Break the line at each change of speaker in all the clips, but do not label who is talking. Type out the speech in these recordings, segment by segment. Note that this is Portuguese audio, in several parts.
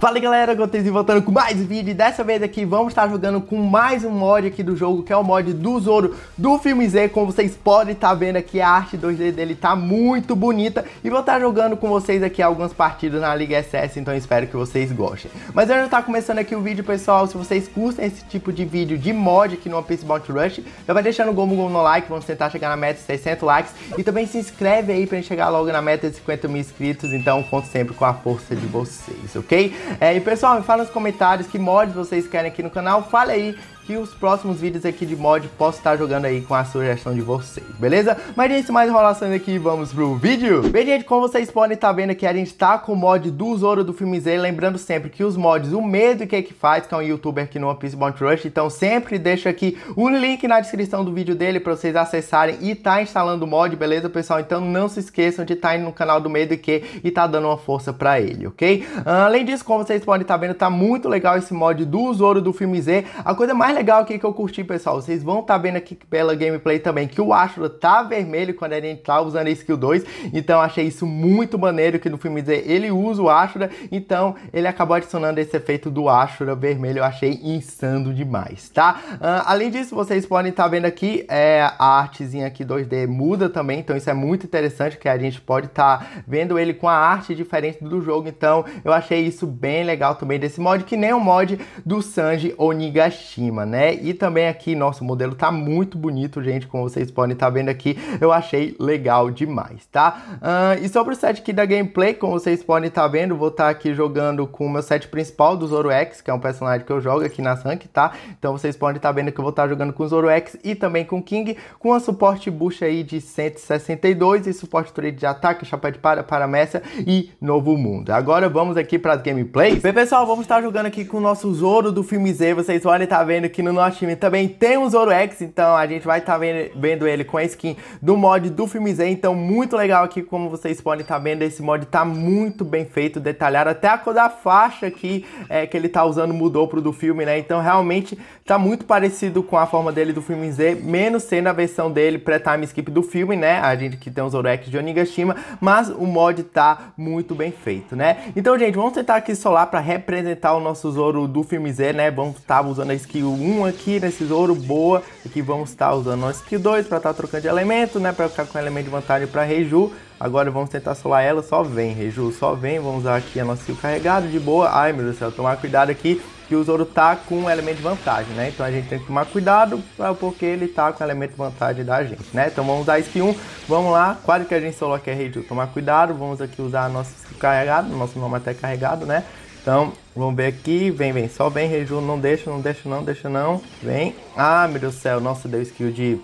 Fala galera, Gotes e voltando com mais vídeo e dessa vez aqui vamos estar jogando com mais um mod aqui do jogo, que é o mod do Zoro do filme Z, como vocês podem estar tá vendo aqui a arte 2D dele tá muito bonita e vou estar tá jogando com vocês aqui algumas partidas na Liga SS, então espero que vocês gostem. Mas eu já tá começando aqui o vídeo pessoal, se vocês curtem esse tipo de vídeo de mod aqui no One Piece Bounty Rush, já vai deixando o gomo, gomo no like, vamos tentar chegar na meta de 600 likes e também se inscreve aí pra gente chegar logo na meta de 50 mil inscritos, então conto sempre com a força de vocês, ok? É, e pessoal, me fala nos comentários que mods vocês querem aqui no canal. fala aí que os próximos vídeos aqui de mod posso estar jogando aí com a sugestão de vocês, beleza? Mas antes é mais enrolação aqui, vamos pro vídeo! Bem, gente, como vocês podem estar tá vendo aqui, a gente tá com o mod do Zoro do filme Z, lembrando sempre que os mods, o medo que é que faz, que é um youtuber aqui no One Piece Bond Rush, então sempre deixo aqui o link na descrição do vídeo dele pra vocês acessarem e tá instalando o mod, beleza, pessoal? Então não se esqueçam de estar tá indo no canal do Medo que e tá dando uma força pra ele, ok? Além disso, como vocês podem estar tá vendo, tá muito legal esse mod do Zoro do filme Z. A coisa mais legal aqui que eu curti, pessoal. Vocês vão estar tá vendo aqui pela gameplay também que o Ashura tá vermelho quando a gente tá usando a skill 2. Então achei isso muito maneiro que no filme dizer ele usa o Ashura. Então ele acabou adicionando esse efeito do Ashura vermelho. Eu achei insano demais, tá? Uh, além disso, vocês podem estar tá vendo aqui é, a artezinha aqui 2D muda também. Então isso é muito interessante que a gente pode estar tá vendo ele com a arte diferente do jogo. Então eu achei isso bem legal também desse mod, que nem o mod do Sanji Onigashima, né? E também aqui, nosso modelo tá muito bonito, gente, como vocês podem estar tá vendo aqui, eu achei legal demais, tá? Uh, e sobre o set aqui da gameplay, como vocês podem estar tá vendo, vou estar tá aqui jogando com o meu set principal do Zoro X, que é um personagem que eu jogo aqui na Rank, tá? Então vocês podem estar tá vendo que eu vou estar tá jogando com o Zoro X e também com o King, com a suporte boost aí de 162 e suporte trade de ataque, chapéu de para, Messa e novo mundo. Agora vamos aqui para as gameplays. Bem, pessoal, vamos estar tá jogando aqui com o nosso Zoro do filme Z, vocês podem estar vendo aqui no nosso time também tem Zoro X, então a gente vai estar tá vendo, vendo, ele com a skin do mod do filme Z, então muito legal aqui como vocês podem estar tá vendo, esse mod tá muito bem feito, detalhado, até a cor da faixa aqui é, que ele tá usando mudou pro do filme, né, então realmente tá muito parecido com a forma dele do filme Z, menos sendo a versão dele pré-time skip do filme, né, a gente que tem os X de Onigashima, mas o mod tá muito bem feito, né. Então, gente, vamos tentar aqui solar para representar o nosso Zoro do filme Z, né, vamos estar tá usando a skill q aqui nesse ouro boa. Aqui vamos estar usando nosso Q2 para estar trocando de elemento, né? Para ficar com elemento de vantagem para Reju. Agora vamos tentar solar ela. Só vem, Reju, só vem. Vamos usar aqui a nossa Q carregada de boa. Ai, meu Deus do céu, tomar cuidado aqui que o Zoro tá com um elemento de vantagem, né? Então a gente tem que tomar cuidado é porque ele tá com elemento de vantagem da gente, né? Então vamos usar skill 1, vamos lá, quase que a gente solo aqui é Reju, tomar cuidado, vamos aqui usar nosso skill carregado, nosso nome até carregado, né? Então, vamos ver aqui. Vem, vem. Só vem, Reju. Não deixa, não deixa, não deixa, não. Vem. Ah, meu Deus do céu. Nossa, deu skill de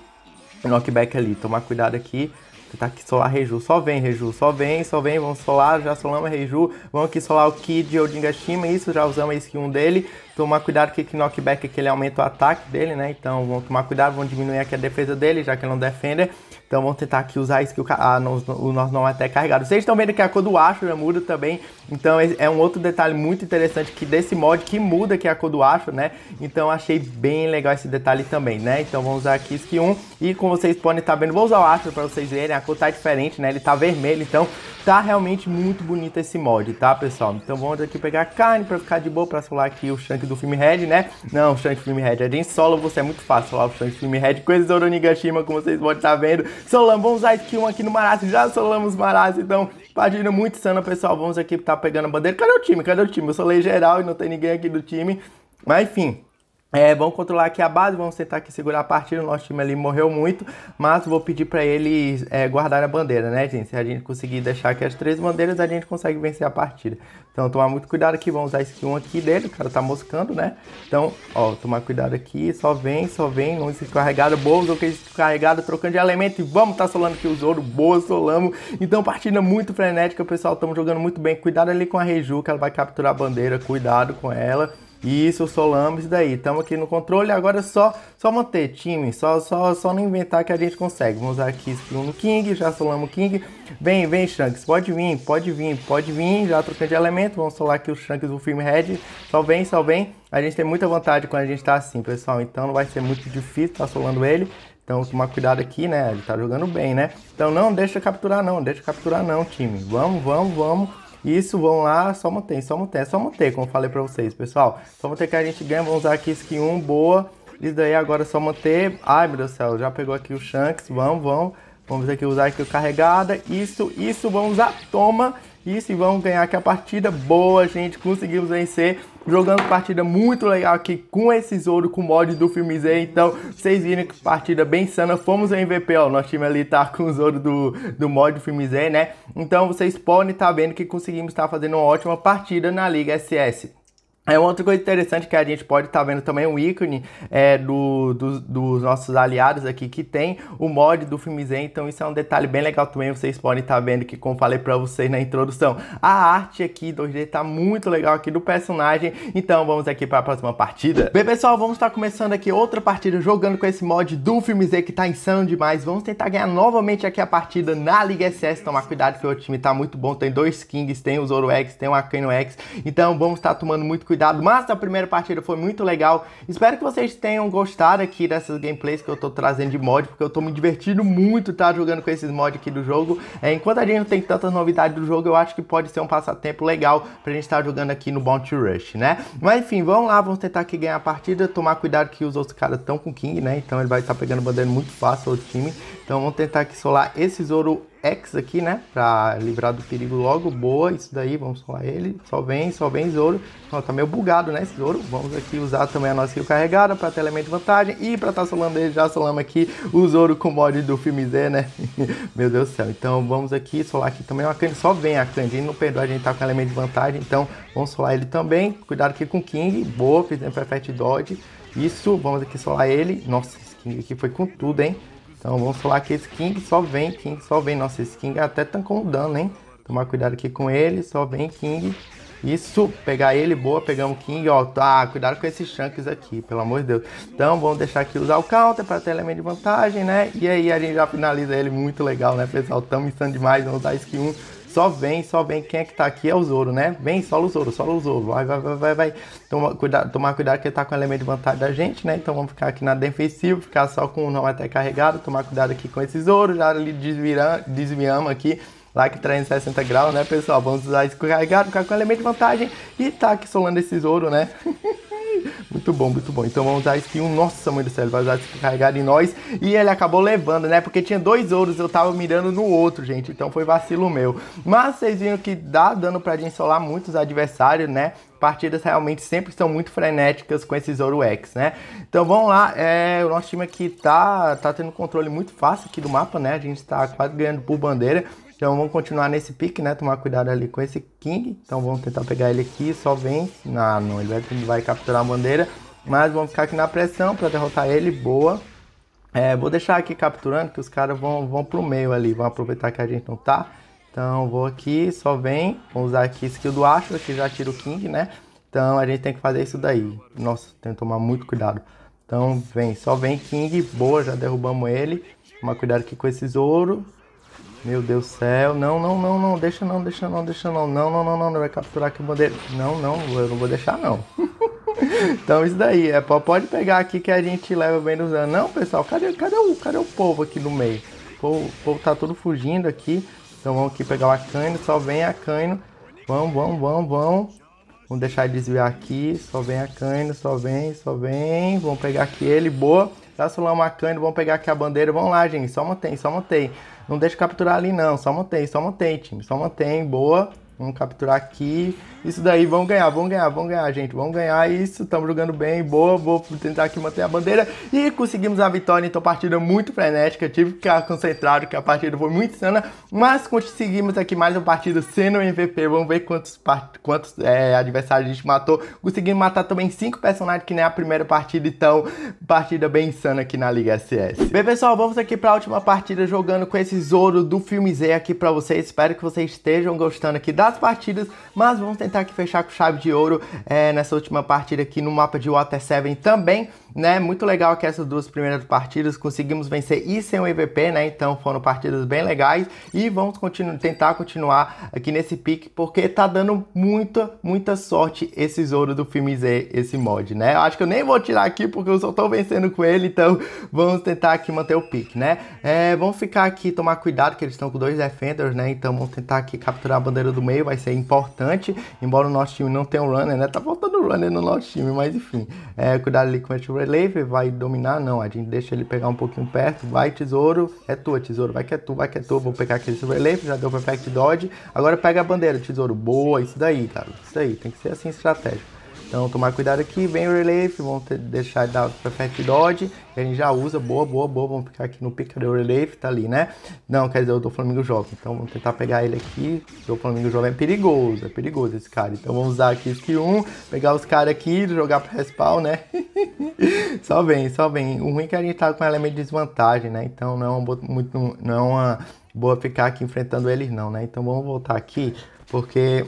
knockback ali. Tomar cuidado aqui. Tentar tá aqui solar Reju. Só vem, Reju. Só vem, só vem. Vamos solar. Já solamos Reju. Vamos aqui solar o Kid Odingashima. Isso, já usamos a skill 1 dele. Tomar cuidado que knockback aqui ele aumenta o ataque dele, né? Então, vamos tomar cuidado. Vamos diminuir aqui a defesa dele, já que ele não é defende. Então vamos tentar aqui usar isso que o, ah, não, o nosso não é até carregado. Vocês estão vendo que a cor do já muda também. Então é um outro detalhe muito interessante que desse mod que muda que é a cor do Ashura, né? Então achei bem legal esse detalhe também, né? Então vamos usar aqui Skill 1 e como vocês podem estar tá vendo, vou usar o Ashura para vocês verem, a cor tá diferente, né? Ele tá vermelho, então tá realmente muito bonito esse mod, tá, pessoal? Então vamos aqui pegar a carne para ficar de boa, para solar aqui o Shank do filme Red, né? Não, o Shank do filme Red é de solo, você é muito fácil falar o Shank do filme Red Coisas Oronigashima, como vocês podem estar tá vendo. Solamos, vamos a skill aqui no Marazzi, já solamos Marazzi, então partida tá muito sana, pessoal, vamos aqui, tá pegando a bandeira, cadê o time? Cadê o time? Eu lei geral e não tem ninguém aqui do time, mas enfim... É, vão controlar aqui a base, vão tentar aqui segurar a partida. O nosso time ali morreu muito, mas vou pedir para eles é, guardar a bandeira, né, gente? Se a gente conseguir deixar aqui as três bandeiras, a gente consegue vencer a partida. Então, tomar muito cuidado aqui. Vão usar esse 1 aqui dele, o cara tá moscando, né? Então, ó, tomar cuidado aqui. Só vem, só vem. Não descarregado, boas, ok, descarregado, trocando de elemento. E vamos tá solando aqui os ouro, boa, solamos. Então, partida muito frenética, pessoal. Estamos jogando muito bem. Cuidado ali com a Reju, que ela vai capturar a bandeira. Cuidado com ela. Isso, o Solames daí. Estamos aqui no controle. Agora é só, só manter, time. Só, só, só não inventar que a gente consegue. Vamos usar aqui Spino King, já solamos o King. Vem, vem, Shanks. Pode vir, pode vir, pode vir. Já trocando de elemento. Vamos solar aqui o Shanks do filme Red. Só vem, só vem. A gente tem muita vantagem quando a gente tá assim, pessoal. Então não vai ser muito difícil estar tá solando ele. Então tomar cuidado aqui, né? Ele tá jogando bem, né? Então não deixa capturar não, deixa capturar não, time. Vamos, vamos, vamos. Isso, vão lá, só manter, só manter, só manter, como falei pra vocês, pessoal. Só manter que a gente ganha, vamos usar aqui skin 1, boa. Isso daí agora é só manter. Ai, meu Deus do céu, já pegou aqui o Shanks, vamos, vamos. Vamos aqui usar aqui o carregada, isso, isso, vamos usar, toma. Isso, e vamos ganhar aqui a partida, boa, gente, conseguimos vencer jogando partida muito legal aqui com esse Zoro, com o mod do filme Z. Então, vocês viram que partida bem sana. Fomos em VP, ó. Nosso time ali tá com o Zoro do, do mod do filme Z, né? Então, vocês podem estar tá vendo que conseguimos estar tá fazendo uma ótima partida na Liga SS. É outra coisa interessante que a gente pode estar tá vendo também um ícone é, do, do, dos nossos aliados aqui que tem o mod do filme Zen, então isso é um detalhe bem legal também, vocês podem estar tá vendo que como falei para vocês na introdução, a arte aqui 2D tá muito legal aqui do personagem, então vamos aqui para a próxima partida. Bem pessoal, vamos estar tá começando aqui outra partida jogando com esse mod do filme Z que tá insano demais, vamos tentar ganhar novamente aqui a partida na Liga SS, tomar cuidado que o time tá muito bom, tem dois Kings, tem o Zoro X, tem o Akano X, então vamos estar tá tomando muito cuidado cuidado, mas a primeira partida foi muito legal. Espero que vocês tenham gostado aqui dessas gameplays que eu tô trazendo de mod, porque eu tô me divertindo muito, tá? Jogando com esses mods aqui do jogo. É, enquanto a gente não tem tantas novidades do jogo, eu acho que pode ser um passatempo legal pra gente estar tá jogando aqui no Bounty Rush, né? Mas enfim, vamos lá, vamos tentar aqui ganhar a partida, tomar cuidado que os outros caras estão com King, né? Então ele vai estar tá pegando bandeira muito fácil, o time. Então vamos tentar aqui solar esse Zoro X aqui, né? Pra livrar do perigo logo. Boa, isso daí, vamos solar ele. Só vem, só vem Zoro. Ó, tá meio bugado, né, esse Zoro. Vamos aqui usar também a nossa kill carregada pra ter elemento de vantagem. E pra tá solando ele, já solamos aqui o Zoro com o mod do filme Z, né? Meu Deus do céu. Então vamos aqui solar aqui também uma Akane. Só vem a Akane, não perdoa, a gente tá com elemento de vantagem. Então vamos solar ele também. Cuidado aqui com o King. Boa, fizemos perfect dodge. Isso, vamos aqui solar ele. Nossa, esse King aqui foi com tudo, hein? Então vamos falar que esse King só vem, King só vem. Nossa, esse King até tancou um dano, hein? Tomar cuidado aqui com ele, só vem King. Isso, pegar ele, boa, pegamos King, ó, tá, cuidado com esses chunks aqui, pelo amor de Deus. Então, vamos deixar aqui usar o counter para ter elemento de vantagem, né? E aí a gente já finaliza ele, muito legal, né, pessoal? Tamo insano demais, vamos usar skill 1 só vem, só vem. Quem é que tá aqui é o Zoro, né? Vem, só o Zoro, só o Zoro. Vai, vai, vai, vai, vai. Toma, cuida, tomar cuidado que ele tá com o elemento de vantagem da gente, né? Então vamos ficar aqui na defensiva, ficar só com o não até carregado. Tomar cuidado aqui com esse Zoro. Já ali desviamos aqui que 360 graus, né, pessoal? Vamos usar isso carregado, ficar com elemento de vantagem e tá aqui solando esse Zoro, né? Muito bom, muito bom. Então vamos usar skill. Nossa, mãe do céu, ele vai usar skill carregado em nós. E ele acabou levando, né? Porque tinha dois ouros, eu tava mirando no outro, gente. Então foi vacilo meu. Mas vocês viram que dá dano pra gente solar muitos adversários, né? partidas realmente sempre são muito frenéticas com esses Ouro X, né? Então vamos lá, é, o nosso time aqui tá, tá tendo controle muito fácil aqui do mapa, né? A gente tá quase ganhando por bandeira. Então vamos continuar nesse pique, né? Tomar cuidado ali com esse King. Então vamos tentar pegar ele aqui, só vem. Ah, não, ele vai, vai capturar a bandeira. Mas vamos ficar aqui na pressão para derrotar ele. Boa. É, vou deixar aqui capturando, que os caras vão, vão pro meio ali. Vão aproveitar que a gente não tá. Então vou aqui, só vem. Vou usar aqui skill do Astro que já tira o King, né? Então a gente tem que fazer isso daí. Nossa, tem que tomar muito cuidado. Então vem, só vem King. Boa, já derrubamos ele. Tomar cuidado aqui com esses ouro. Meu Deus do céu. Não, não, não, não. Deixa não, deixa não, deixa não. Não, não, não, não. não. Vai capturar aqui o bandeiro. Não, não, eu não vou deixar não. então isso daí, é, pode pegar aqui que a gente leva bem nos anos. Não, pessoal, cadê, cadê, o, cadê o povo aqui no meio? O povo, o povo tá todo fugindo aqui. Então vamos aqui pegar o Acaino, só vem Acaino. Vamos, vamos, vamos, vamos. Vamos deixar ele desviar aqui. Só vem Acaino, só vem, só vem. Vamos pegar aqui ele, boa. Tá, Sulão Macânio, vamos pegar aqui a bandeira, vamos lá, gente, só mantém, só mantém. Não deixa capturar ali não, só mantém, só mantém, time, só mantém, boa. Vamos capturar aqui. Isso daí, vamos ganhar, vamos ganhar, vamos ganhar, gente. Vamos ganhar isso. Estamos jogando bem, boa. Vou tentar aqui manter a bandeira. E conseguimos a vitória. Então, partida muito frenética. Tive que ficar concentrado, porque a partida foi muito insana. Mas conseguimos aqui mais uma partida sendo MVP. Vamos ver quantos, quantos é, adversários a gente matou. Conseguimos matar também cinco personagens, que nem a primeira partida. Então, partida bem insana aqui na Liga SS. Bem, pessoal, vamos aqui para a última partida jogando com esse Zoro do filme Z aqui para vocês. Espero que vocês estejam gostando aqui da das partidas, mas vamos tentar aqui fechar com chave de ouro é, nessa última partida aqui no mapa de Water 7 também, né? Muito legal que essas duas primeiras partidas conseguimos vencer e sem o EVP, né? Então foram partidas bem legais e vamos continu tentar continuar aqui nesse pique porque tá dando muita, muita sorte esse ouro do filme Z, esse mod, né? Eu acho que eu nem vou tirar aqui porque eu só tô vencendo com ele, então vamos tentar aqui manter o pique, né? É, vamos ficar aqui, tomar cuidado que eles estão com dois defenders, né? Então vamos tentar aqui capturar a bandeira do meio meio vai ser importante, embora o nosso time não tenha um runner, né? Tá faltando um runner no nosso time, mas enfim. É, cuidado ali com o Relave, vai dominar? Não, a gente deixa ele pegar um pouquinho perto, vai tesouro, é tua tesouro, vai que é tu, vai que é tu, vou pegar aquele Relave, já deu perfect dodge, agora pega a bandeira, tesouro, boa, isso daí, cara, isso daí, tem que ser assim estratégico. Então tomar cuidado aqui, vem o relief, vamos ter, deixar dar perfect dodge, a gente já usa, boa, boa, boa, vamos ficar aqui no pick, do relief, tá ali, né? Não, quer dizer, o do Flamengo Jovem, então vamos tentar pegar ele aqui, o Flamengo Jovem é perigoso, é perigoso esse cara, então vamos usar aqui skill 1, pegar os caras aqui, jogar pro respawn, né? só vem, só vem, o ruim é que a gente tá com um elemento de desvantagem, né? Então não é uma, muito, não é uma boa ficar aqui enfrentando eles não, né? Então vamos voltar aqui, porque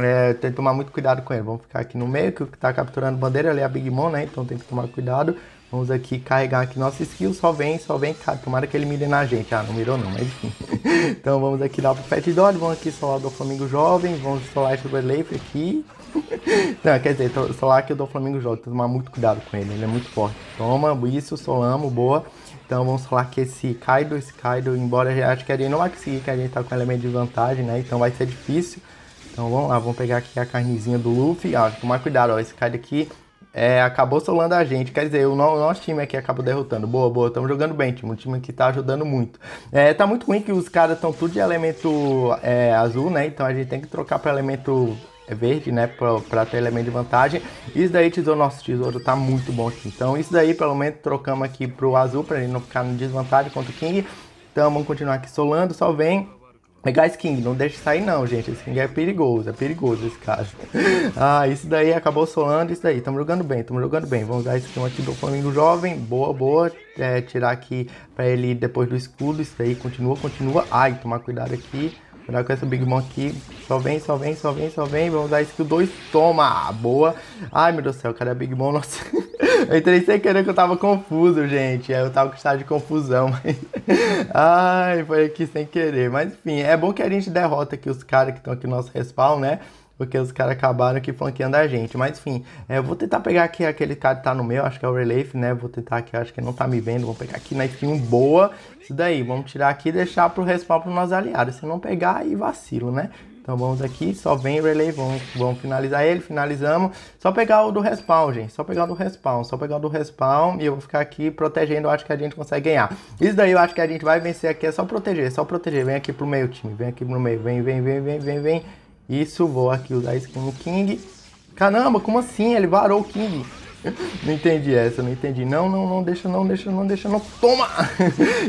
é, tem que tomar muito cuidado com ele. Vamos ficar aqui no meio, que o que está capturando bandeira ali é a Big Mom, né? Então tem que tomar cuidado. Vamos aqui carregar aqui nossa skill, só vem, só vem, cara, tomara que ele mire na gente. Ah, não mirou não, mas enfim. então vamos aqui dar pro Pet Dog, vamos aqui solar do Flamengo Jovem, vamos solar esse Overleaf aqui. não, quer dizer, solar aqui o do Flamengo Jovem, tem que tomar muito cuidado com ele, ele é muito forte. Toma, isso, solamo, boa. Então vamos falar que esse Kaido, esse Kaido, embora eu acho que gente não vai conseguir, que a gente tá com um elemento de vantagem, né? Então vai ser difícil. Então vamos lá, vamos pegar aqui a carnezinha do Luffy. Ó, ah, tomar cuidado, ó. Esse cara aqui é, acabou solando a gente. Quer dizer, o, nosso time aqui acabou derrotando. Boa, boa. Estamos jogando bem, time. Um time que tá ajudando muito. É, tá muito ruim que os caras estão tudo de elemento é, azul, né? Então a gente tem que trocar para elemento é, verde, né? Pra, ter elemento de vantagem. Isso daí, tesouro, nosso tesouro tá muito bom aqui. Então isso daí, pelo menos, trocamos aqui pro azul, pra ele não ficar no desvantagem contra o King. Então vamos continuar aqui solando. Só vem Pegar King, não deixe sair não, gente. Esse King é perigoso, é perigoso esse caso. ah, isso daí acabou solando, isso daí. Estamos jogando bem, estamos jogando bem. Vamos dar esse cão aqui do Flamengo Jovem. Boa, boa. É, tirar aqui pra ele depois do escudo. Isso daí, continua, continua. Ai, tomar cuidado aqui. Cuidado com essa Big Mom aqui. Só vem, só vem, só vem, só vem. Vamos dar skill 2. Toma! Boa. Ai, meu Deus do céu, cadê a Big Mom? Nossa. Eu entrei sem querer que eu tava confuso, gente. Eu tava com estado de confusão, mas. Ai, foi aqui sem querer. Mas enfim, é bom que a gente derrota aqui os caras que estão aqui no nosso respawn, né? porque os caras acabaram aqui flanqueando a gente. Mas enfim, é, eu vou tentar pegar aqui aquele cara que tá no meu, acho que é o Relief, né? Vou tentar aqui, acho que ele não tá me vendo. Vou pegar aqui na skin boa. Isso daí, vamos tirar aqui e deixar pro respawn pros nossos aliados. Se não pegar, aí vacilo, né? Então vamos aqui, só vem relay, vamos, vamos finalizar ele, finalizamos. Só pegar o do respawn, gente, só pegar o do respawn, só pegar o do respawn e eu vou ficar aqui protegendo, eu acho que a gente consegue ganhar. Isso daí eu acho que a gente vai vencer aqui, é só proteger, é só proteger. Vem aqui pro meio time, vem aqui pro meio, vem, vem, vem, vem, vem, vem. Isso, vou aqui usar skin King. Caramba, como assim? Ele varou o King. Não entendi essa, não entendi. Não, não, não, deixa, não, deixa, não, deixa, não. Toma!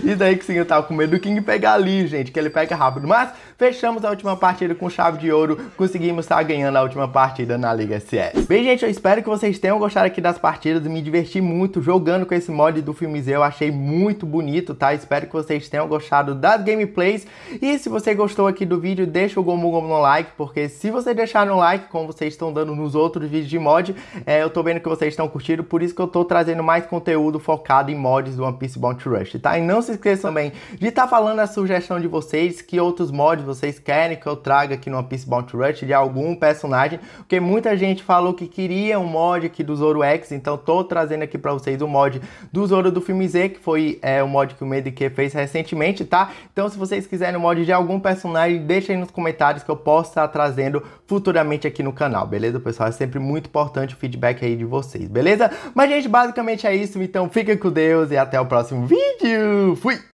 e daí que sim, eu tava com medo do King pegar ali, gente, que ele pega rápido. Mas Fechamos a última partida com chave de ouro, conseguimos estar tá ganhando a última partida na Liga CS. Bem, gente, eu espero que vocês tenham gostado aqui das partidas, me diverti muito jogando com esse mod do filme eu achei muito bonito, tá? Espero que vocês tenham gostado das gameplays e se você gostou aqui do vídeo, deixa o Gomu Gomu no like, porque se você deixar no like, como vocês estão dando nos outros vídeos de mod, é, eu tô vendo que vocês estão curtindo, por isso que eu tô trazendo mais conteúdo focado em mods do One Piece Bounty Rush, tá? E não se esqueça também de estar tá falando a sugestão de vocês, que outros mods vocês querem que eu traga aqui no One Piece Bounty Rush de algum personagem, porque muita gente falou que queria um mod aqui do Zoro X, então tô trazendo aqui para vocês o um mod do Zoro do filme Z, que foi é, o mod que o Medike fez recentemente, tá? Então se vocês quiserem um mod de algum personagem, deixem nos comentários que eu posso estar trazendo futuramente aqui no canal, beleza, pessoal? É sempre muito importante o feedback aí de vocês, beleza? Mas, gente, basicamente é isso, então fica com Deus e até o próximo vídeo! Fui!